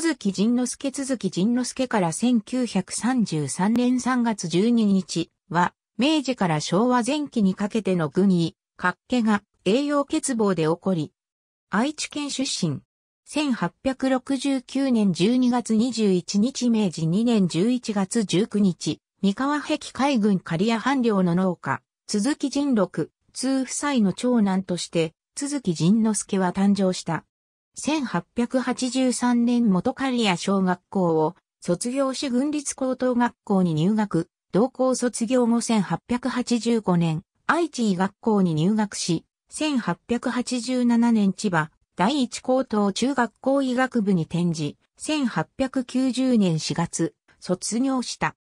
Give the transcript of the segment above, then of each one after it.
続き仁之助続き仁之助から1933年3月12日は、明治から昭和前期にかけての軍医、活気が栄養欠乏で起こり、愛知県出身。1869年12月21日明治2年11月19日、三河壁海軍刈谷藩領の農家、鈴木仁六、通夫妻の長男として、鈴木仁之助は誕生した。1883年元刈谷小学校を卒業し軍立高等学校に入学、同校卒業後1885年、愛知医学校に入学し、1887年千葉第一高等中学校医学部に転じ、1890年4月、卒業した。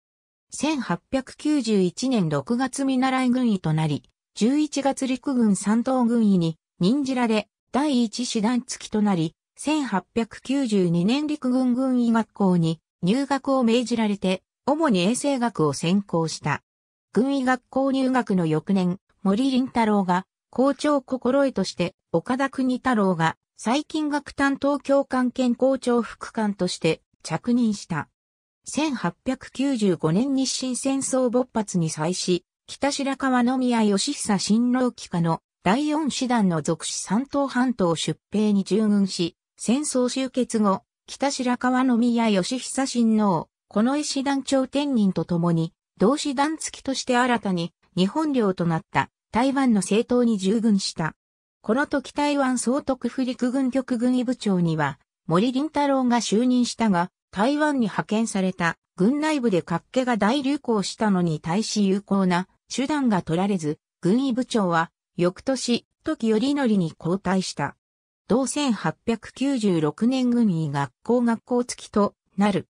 1891年6月見習い軍医となり、11月陸軍三等軍医に、任じられ、第一師団付きとなり、1892年陸軍軍医学校に入学を命じられて、主に衛生学を専攻した。軍医学校入学の翌年、森林太郎が校長心得として岡田国太郎が細菌学担当教官兼校長副官として着任した。1895年日清戦争勃発に際し、北白川宮義久新郎期下の第四師団の属師三島半島出兵に従軍し、戦争終結後、北白川宮義久親王、この絵師団長天人と共に、同師団付きとして新たに日本領となった台湾の政党に従軍した。この時台湾総督府陸軍局軍医部長には森林太郎が就任したが、台湾に派遣された軍内部で活気が大流行したのに対し有効な手段が取られず、軍医部長は翌年、時頼則に交代した。同1896年軍医学校学校付きとなる。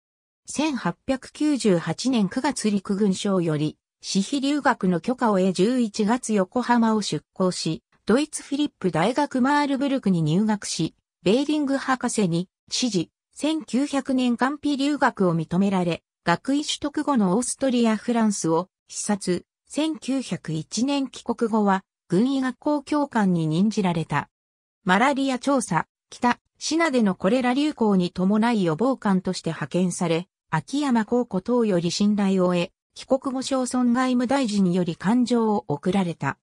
1898年9月陸軍省より、私費留学の許可を得11月横浜を出港し、ドイツフィリップ大学マールブルクに入学し、ベーリング博士に、指示、1900年間費留学を認められ、学位取得後のオーストリア・フランスを視察、1901年帰国後は軍医学校教官に任じられた。マラリア調査、北、シナでのコレラ流行に伴い予防官として派遣され、秋山高校等より信頼を得、帰国後小村外務大臣により感情を送られた。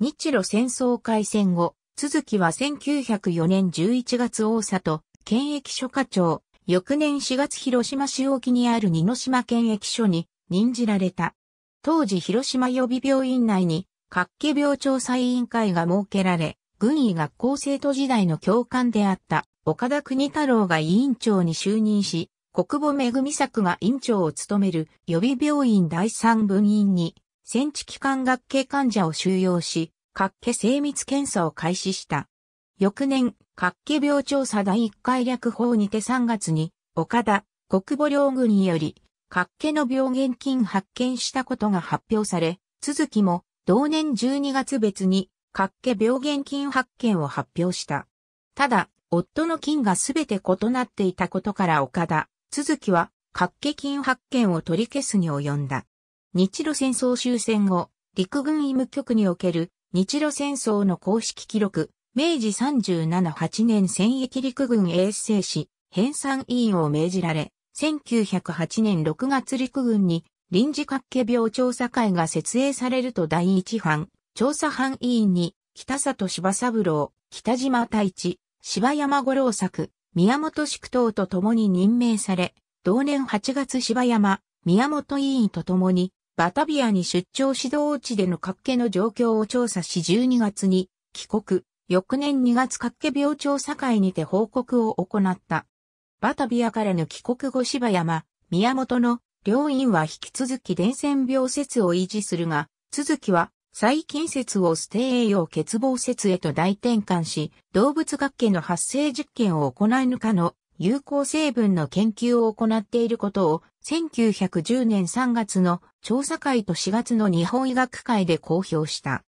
日露戦争開戦後、続きは1904年11月大里、検疫所課長、翌年4月広島市沖にある二島検疫所に任じられた。当時広島予備病院内に各家病調査委員会が設けられ、軍医学校生徒時代の教官であった岡田国太郎が委員長に就任し、国母恵作が院長を務める予備病院第三分院に、戦地機関学系患者を収容し、各家精密検査を開始した。翌年、各家病調査第一回略法にて3月に、岡田、国母両軍により、各家の病原菌発見したことが発表され、続きも、同年12月別に、っけ病原菌発見を発表した。ただ、夫の菌がすべて異なっていたことから岡田、続きは、っけ菌発見を取り消すに及んだ。日露戦争終戦後、陸軍医務局における日露戦争の公式記録、明治378年戦役陸軍衛生士、編纂委員を命じられ、1908年6月陸軍に臨時各家病調査会が設営されると第一班、調査班委員に、北里柴三郎、北島太一、柴山五郎作、宮本宿等と共に任命され、同年8月柴山、宮本委員と共に、バタビアに出張指導地での各家の状況を調査し12月に帰国、翌年2月各家病調査会にて報告を行った。バタビアからの帰国後柴山、宮本の両院は引き続き伝染病説を維持するが、続きは、細菌説を捨て栄養欠乏説へと大転換し、動物学系の発生実験を行いぬかの有効成分の研究を行っていることを1910年3月の調査会と4月の日本医学会で公表した。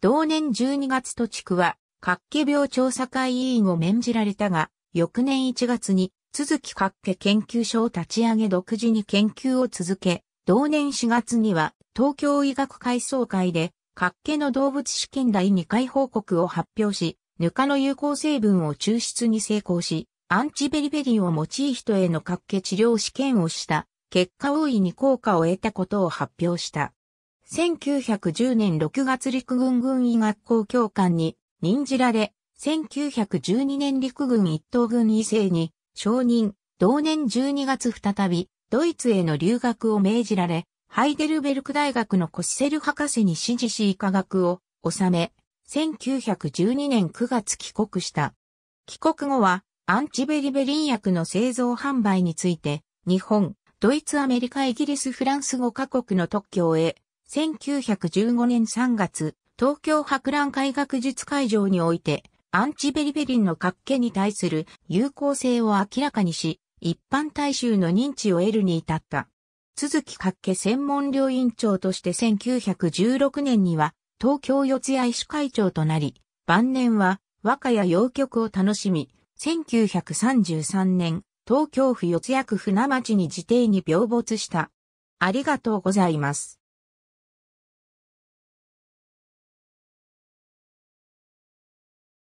同年12月土地区は、各家病調査会委員を免じられたが、翌年1月に都木各家研究所を立ち上げ独自に研究を続け、同年4月には東京医学会総会で各家の動物試験第2回報告を発表し、ぬかの有効成分を抽出に成功し、アンチベリベリンを用い人への各家治療試験をした結果大いに効果を得たことを発表した。1910年6月陸軍軍医学校教官に任じられ、1912年陸軍一等軍医生に承認、同年12月再び、ドイツへの留学を命じられ、ハイデルベルク大学のコシセル博士に指示し医科学を収め、1912年9月帰国した。帰国後は、アンチベリベリン薬の製造販売について、日本、ドイツ、アメリカ、イギリス、フランス5カ国の特許を得、1915年3月、東京博覧会学術会場において、アンチベリベリンの格気に対する有効性を明らかにし、一般大衆の認知を得るに至った。続き格気専門領院長として1916年には、東京四谷医師会長となり、晩年は和歌や洋曲を楽しみ、1933年、東京府四谷区船町に自邸に病没した。ありがとうございます。